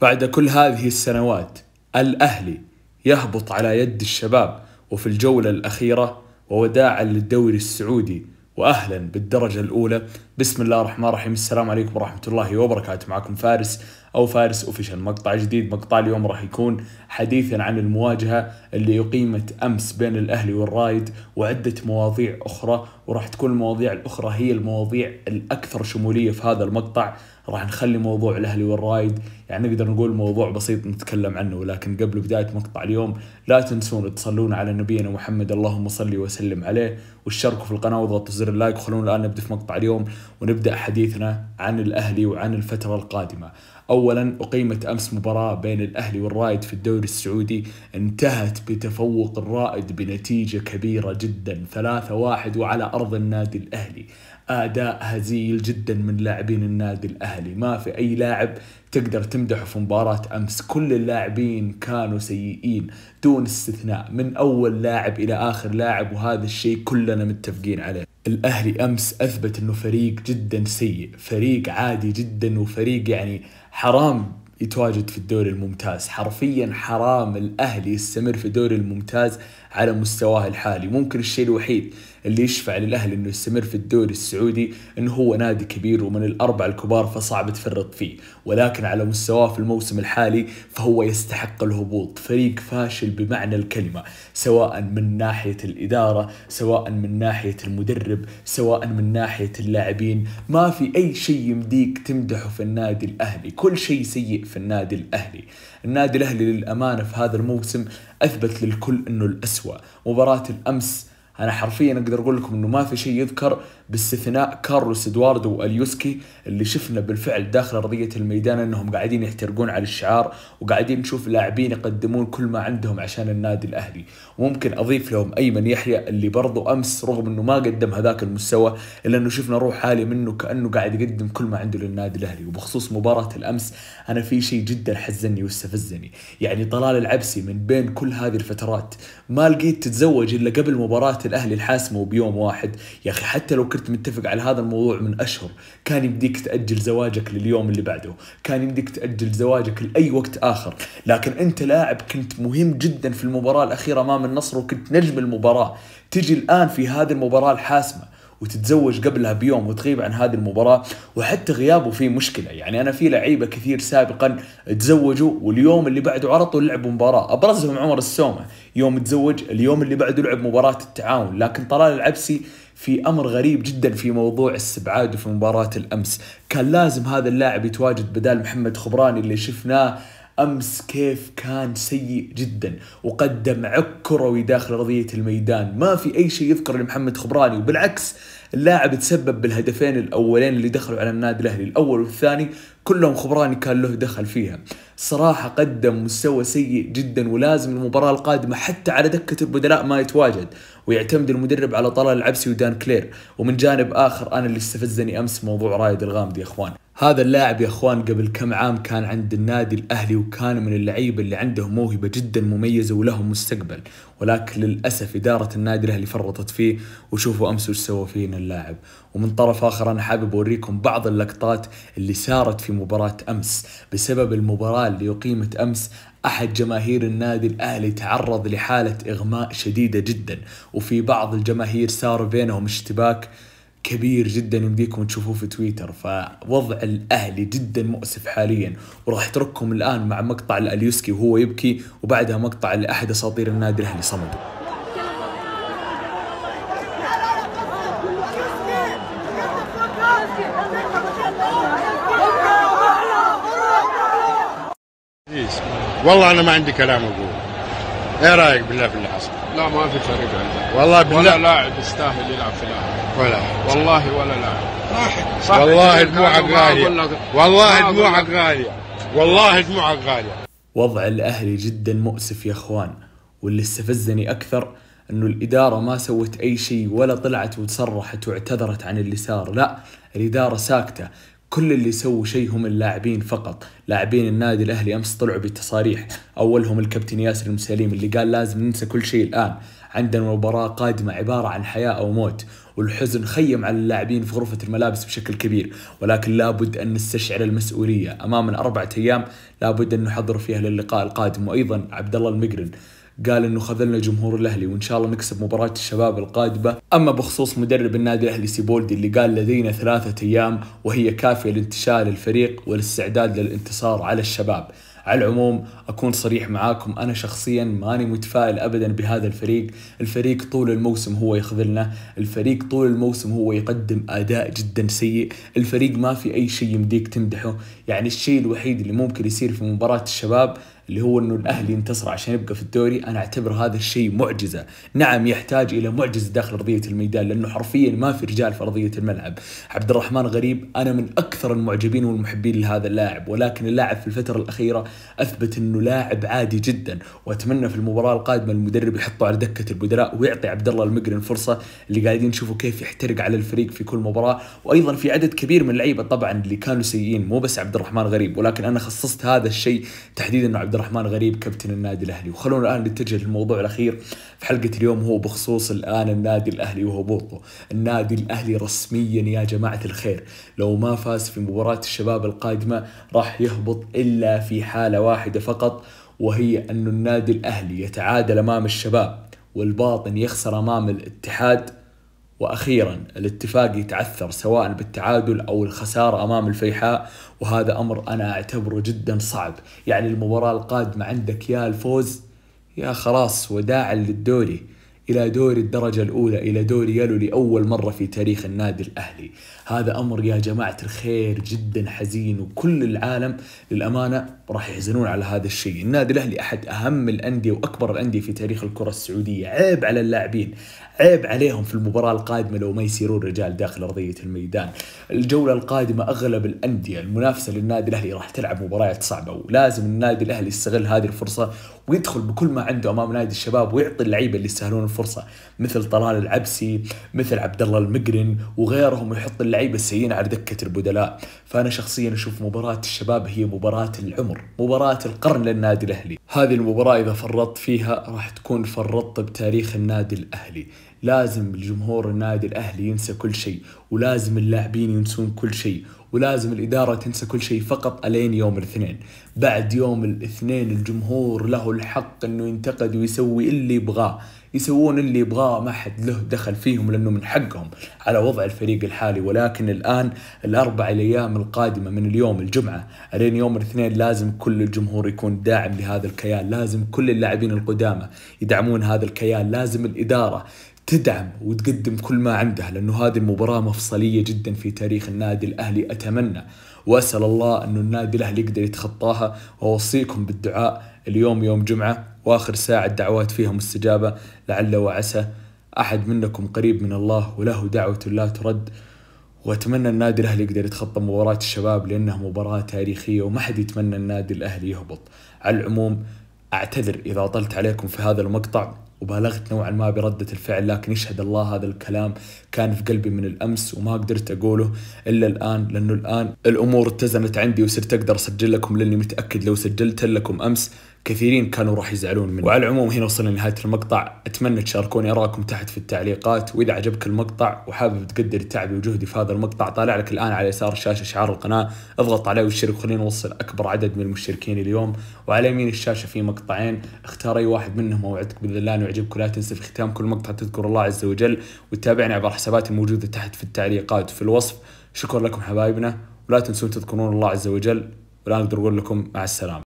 بعد كل هذه السنوات الأهلي يهبط على يد الشباب وفي الجولة الأخيرة ووداعا للدوري السعودي واهلا بالدرجه الاولى بسم الله الرحمن الرحيم السلام عليكم ورحمه الله وبركاته معكم فارس او فارس اوفيشال مقطع جديد مقطع اليوم راح يكون حديثا عن المواجهه اللي اقيمت امس بين الاهلي والرايد وعده مواضيع اخرى وراح تكون المواضيع الاخرى هي المواضيع الاكثر شموليه في هذا المقطع راح نخلي موضوع الاهلي والرايد يعني نقدر نقول موضوع بسيط نتكلم عنه ولكن قبل بدايه مقطع اليوم لا تنسون تصلون على نبينا محمد اللهم صل وسلم عليه واشتركوا في القناه واضغطوا زر اللايك وخلونا الان نبدا في مقطع اليوم ونبدا حديثنا عن الاهلي وعن الفتره القادمه اولا اقيمت امس مباراه بين الاهلي والرائد في الدوري السعودي انتهت بتفوق الرائد بنتيجه كبيره جدا 3-1 وعلى ارض النادي الاهلي اداء هزيل جدا من لاعبين النادي الاهلي ما في اي لاعب تقدر تمدحه في مباراة امس كل اللاعبين كانوا سيئين دون استثناء من اول لاعب الى اخر لاعب وهذا الشيء كلنا متفقين عليه الاهلي امس اثبت انه فريق جدا سيء فريق عادي جدا وفريق يعني حرام يتواجد في الدوري الممتاز حرفيا حرام الاهلي يستمر في الدوري الممتاز على مستواه الحالي ممكن الشيء الوحيد اللي يشفع للأهلي أنه يستمر في الدوري السعودي أنه هو نادي كبير ومن الأربع الكبار فصعب تفرط فيه ولكن على مستواه في الموسم الحالي فهو يستحق الهبوط فريق فاشل بمعنى الكلمة سواء من ناحية الإدارة سواء من ناحية المدرب سواء من ناحية اللاعبين ما في أي شيء يمديك تمدحه في النادي الأهلي كل شيء سيء في النادي الأهلي النادي الأهلي للأمانة في هذا الموسم أثبت للكل أنه الاسوء مباراة الأمس انا حرفيا اقدر اقول لكم انه ما في شيء يذكر باستثناء كارلوس ادواردو واليوسكي اللي شفنا بالفعل داخل ارضيه الميدان انهم قاعدين يحترقون على الشعار وقاعدين نشوف لاعبين يقدمون كل ما عندهم عشان النادي الاهلي وممكن اضيف لهم ايمن يحيى اللي برضو امس رغم انه ما قدم هذاك المستوى الا انه شفنا روح عاليه منه كانه قاعد يقدم كل ما عنده للنادي الاهلي وبخصوص مباراه الامس انا في شيء جدا حزني واستفزني يعني طلال العبسي من بين كل هذه الفترات ما لقيت تتزوج الا قبل مباراه الاهلي الحاسمه وبيوم واحد يا اخي حتى لو كنت متفق على هذا الموضوع من اشهر كان يمديك تاجل زواجك لليوم اللي بعده كان يمديك تاجل زواجك لاي وقت اخر لكن انت لاعب كنت مهم جدا في المباراه الاخيره امام النصر وكنت نجم المباراه تجي الان في هذه المباراه الحاسمه وتتزوج قبلها بيوم وتغيب عن هذه المباراة وحتى غيابه فيه مشكلة يعني أنا في لعيبة كثير سابقا تزوجوا واليوم اللي بعده على طول لعبوا مباراة أبرزهم عمر السومة يوم تزوج اليوم اللي بعده لعب مباراة التعاون لكن طلال العبسي في امر غريب جدا في موضوع استبعاده في مباراه الامس، كان لازم هذا اللاعب يتواجد بدال محمد خبراني اللي شفناه امس كيف كان سيء جدا وقدم عك كروي داخل ارضيه الميدان ما في اي شيء يذكر لمحمد خبراني وبالعكس اللاعب تسبب بالهدفين الاولين اللي دخلوا على النادي الاهلي الاول والثاني كلهم خبراني كان له دخل فيها صراحة قدم مستوى سيء جدا ولازم المباراة القادمة حتى على دكة البدلاء ما يتواجد ويعتمد المدرب على طلال العبسي ودان كلير ومن جانب آخر أنا اللي استفزني أمس موضوع رايد الغامدي يا إخوان هذا اللاعب يا اخوان قبل كم عام كان عند النادي الاهلي وكان من اللعيبه اللي عندهم موهبه جدا مميزه ولهم مستقبل ولكن للاسف اداره النادي الاهلي فرطت فيه وشوفوا امس وش سوى فينا اللاعب ومن طرف اخر انا حابب اوريكم بعض اللقطات اللي سارت في مباراه امس بسبب المباراه اللي اقيمت امس احد جماهير النادي الاهلي تعرض لحاله اغماء شديده جدا وفي بعض الجماهير صار بينهم اشتباك كبير جدا يمديكم تشوفوه في تويتر فوضع الاهلي جدا مؤسف حاليا وراح اترككم الان مع مقطع الاليوسكي وهو يبكي وبعدها مقطع لاحد اساطير النادي الاهلي صمد والله انا ما عندي كلام اقول ايه رايك بالله في اللي حصل؟ لا ما في فريق عندك والله بالله ولا لاعب يستاهل يلعب في الاهلي ولا والله ولا لا صح والله دموعك غالية والله دموعك غالية والله دموعك غالية وضع الأهلي جدا مؤسف يا أخوان واللي استفزني أكثر أنه الإدارة ما سوت أي شيء ولا طلعت وتصرحت واعتذرت عن اللي صار لا الإدارة ساكتة كل اللي سووا شيء هم اللاعبين فقط لاعبين النادي الأهلي أمس طلعوا بتصاريح أولهم الكابتن ياسر المسليم اللي قال لازم ننسى كل شيء الآن عندنا مباراة قادمة عبارة عن حياة أو موت والحزن خيم على اللاعبين في غرفة الملابس بشكل كبير ولكن لابد أن نستشعر المسؤولية أمامنا أربعة أيام لابد أن نحضر فيها للقاء القادم وأيضا عبد الله المقرن قال انه خذلنا جمهور الاهلي وان شاء الله نكسب مباراه الشباب القادمه، اما بخصوص مدرب النادي الاهلي سيبولدي اللي قال لدينا ثلاثه ايام وهي كافيه لانتشال الفريق والاستعداد للانتصار على الشباب، على العموم اكون صريح معاكم انا شخصيا ماني متفائل ابدا بهذا الفريق الفريق طول الموسم هو يخذلنا الفريق طول الموسم هو يقدم اداء جدا سيء الفريق ما في اي شيء يمديك تمدحه يعني الشيء الوحيد اللي ممكن يصير في مباراه الشباب اللي هو انه الاهلي ينتصر عشان يبقى في الدوري انا اعتبر هذا الشيء معجزه نعم يحتاج الى معجزه داخل ارضيه الميدان لانه حرفيا ما في رجال في ارضيه الملعب عبد الرحمن غريب انا من اكثر المعجبين والمحبين لهذا اللاعب ولكن اللاعب في الفتره الاخيره اثبت انه لاعب عادي جدا واتمنى في المباراه القادمه المدرب يحطه على دكه البدلاء ويعطي عبد الله المقرن فرصه اللي قاعدين نشوفه كيف يحترق على الفريق في كل مباراه وايضا في عدد كبير من اللعيبه طبعا اللي كانوا سيئين مو بس عبد الرحمن غريب ولكن انا خصصت هذا الشيء تحديدا عبد الرحمن غريب كابتن النادي الاهلي وخلونا الان نتجه للموضوع الاخير في حلقه اليوم هو بخصوص الان النادي الاهلي وهبوطه النادي الاهلي رسميا يا جماعه الخير لو ما فاز في مباراه الشباب القادمه راح يهبط الا في حاله واحده فقط وهي أن النادي الأهلي يتعادل أمام الشباب والباطن يخسر أمام الاتحاد واخيرا الاتفاق يتعثر سواء بالتعادل او الخساره امام الفيحاء وهذا امر انا اعتبره جدا صعب، يعني المباراه القادمه عندك يا الفوز يا خلاص وداعا للدوري. إلى دوري الدرجة الأولى إلى دوري يلو لأول مرة في تاريخ النادي الأهلي هذا أمر يا جماعة الخير جدا حزين وكل العالم للأمانة راح يحزنون على هذا الشيء النادي الأهلي أحد أهم الأندية وأكبر الأندية في تاريخ الكرة السعودية عيب على اللاعبين عيب عليهم في المباراة القادمة لو ما يسيرون رجال داخل أرضية الميدان الجولة القادمة أغلب الأندية المنافسة للنادي الأهلي راح تلعب مباريات صعبة ولازم النادي الأهلي يستغل هذه الفرصة ويدخل بكل ما عنده أمام نادي الشباب ويعطي اللعيبة اللي يستاهلون الفرصه مثل طلال العبسي مثل عبد الله المقرن وغيرهم يحط اللعيبه السيئين على دكه البدلاء فانا شخصيا اشوف مباراه الشباب هي مباراه العمر مباراه القرن للنادي الاهلي هذه المباراه اذا فرطت فيها راح تكون فرطت بتاريخ النادي الاهلي لازم الجمهور النادي الاهلي ينسى كل شيء ولازم اللاعبين ينسون كل شيء ولازم الإدارة تنسى كل شيء فقط ألين يوم الاثنين بعد يوم الاثنين الجمهور له الحق أنه ينتقد ويسوي اللي يبغاه يسوون اللي يبغاه ما حد له دخل فيهم لانه من حقهم على وضع الفريق الحالي ولكن الان الاربع الايام القادمه من اليوم الجمعه الين يوم الاثنين لازم كل الجمهور يكون داعم لهذا الكيان، لازم كل اللاعبين القدامى يدعمون هذا الكيان، لازم الاداره تدعم وتقدم كل ما عندها لانه هذه المباراه مفصليه جدا في تاريخ النادي الاهلي اتمنى واسال الله انه النادي الاهلي يقدر يتخطاها واوصيكم بالدعاء اليوم يوم جمعه واخر ساعه الدعوات فيها مستجابه لعل وعسى احد منكم قريب من الله وله دعوه لا ترد واتمنى النادي الاهلي يقدر يتخطى مباراه الشباب لانها مباراه تاريخيه وما حد يتمنى النادي الاهلي يهبط على العموم اعتذر اذا طلت عليكم في هذا المقطع وبالغت نوعا ما بردة الفعل لكن يشهد الله هذا الكلام كان في قلبي من الأمس وما قدرت أقوله إلا الآن لأنه الآن الأمور اتزنت عندي وصرت أقدر أسجل لكم لأني متأكد لو سجلت لكم أمس كثيرين كانوا راح يزعلون منه وعلى العموم هنا وصلنا لنهاية المقطع أتمنى تشاركوني أراكم تحت في التعليقات وإذا عجبك المقطع وحابب تقدر تعبي وجهدي في هذا المقطع طالع لك الآن على يسار الشاشة شعار القناة اضغط عليه واشترك خلينا نوصل أكبر عدد من المشتركين اليوم وعلى يمين الشاشة في مقطعين اختار أي واحد منهم وأوعدك بإذن الله ويعجبك لا تنسى في ختام كل مقطع تذكر الله عز وجل وتتابعني عبر حساباتي الموجودة تحت في التعليقات في الوصف شكرا لكم حبايبنا ولا تنسون تذكرون الله عز وجل ولا أقدر أقول لكم مع السلامة